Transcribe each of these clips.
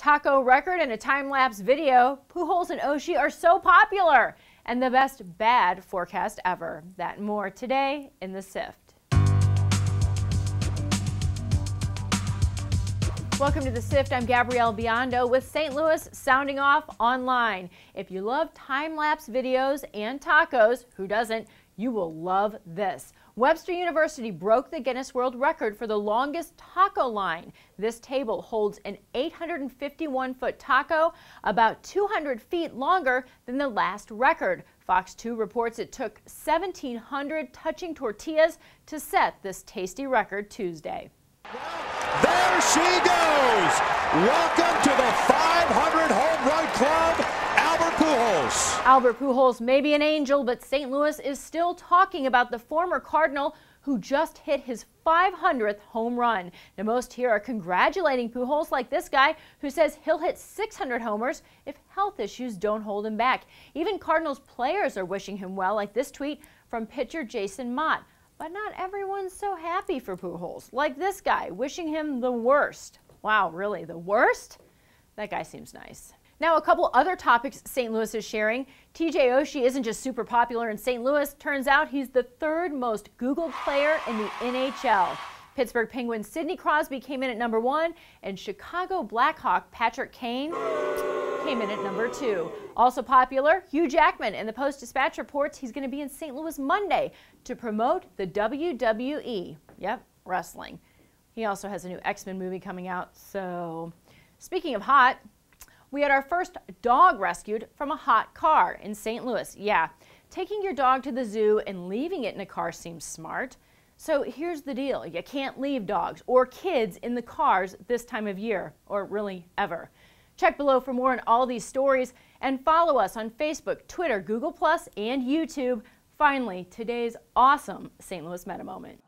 taco record and a time-lapse video, Pujols and Oshie are so popular and the best bad forecast ever. That more today in The Sift. Welcome to The Sift. I'm Gabrielle Biondo with St. Louis Sounding Off Online. If you love time-lapse videos and tacos, who doesn't, you will love this. Webster University broke the Guinness World Record for the longest taco line. This table holds an 851-foot taco, about 200 feet longer than the last record. Fox 2 reports it took 1,700 touching tortillas to set this tasty record Tuesday. There Welcome to the 500 home run club, Albert Pujols. Albert Pujols may be an angel, but St. Louis is still talking about the former Cardinal who just hit his 500th home run. Now, most here are congratulating Pujols like this guy who says he'll hit 600 homers if health issues don't hold him back. Even Cardinals players are wishing him well, like this tweet from pitcher Jason Mott. But not everyone's so happy for Pujols, like this guy, wishing him the worst. Wow, really, the worst? That guy seems nice. Now, a couple other topics St. Louis is sharing. TJ Oshie isn't just super popular in St. Louis. Turns out he's the third most Googled player in the NHL. Pittsburgh Penguins Sidney Crosby came in at number one, and Chicago Blackhawk Patrick Kane came in at number two. Also popular, Hugh Jackman. In the Post Dispatch reports he's going to be in St. Louis Monday to promote the WWE. Yep, wrestling. He also has a new X Men movie coming out. So, speaking of hot, we had our first dog rescued from a hot car in St. Louis. Yeah, taking your dog to the zoo and leaving it in a car seems smart. So here's the deal you can't leave dogs or kids in the cars this time of year, or really ever. Check below for more on all these stories and follow us on Facebook, Twitter, Google, and YouTube. Finally, today's awesome St. Louis Meta Moment.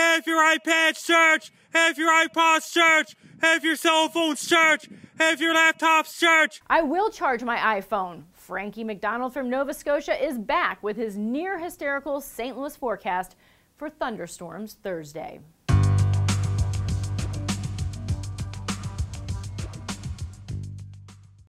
Have your iPads search. Have your iPods search. Have your cell phones search. Have your laptops search. I will charge my iPhone. Frankie McDonald from Nova Scotia is back with his near hysterical St. Louis forecast for thunderstorms Thursday.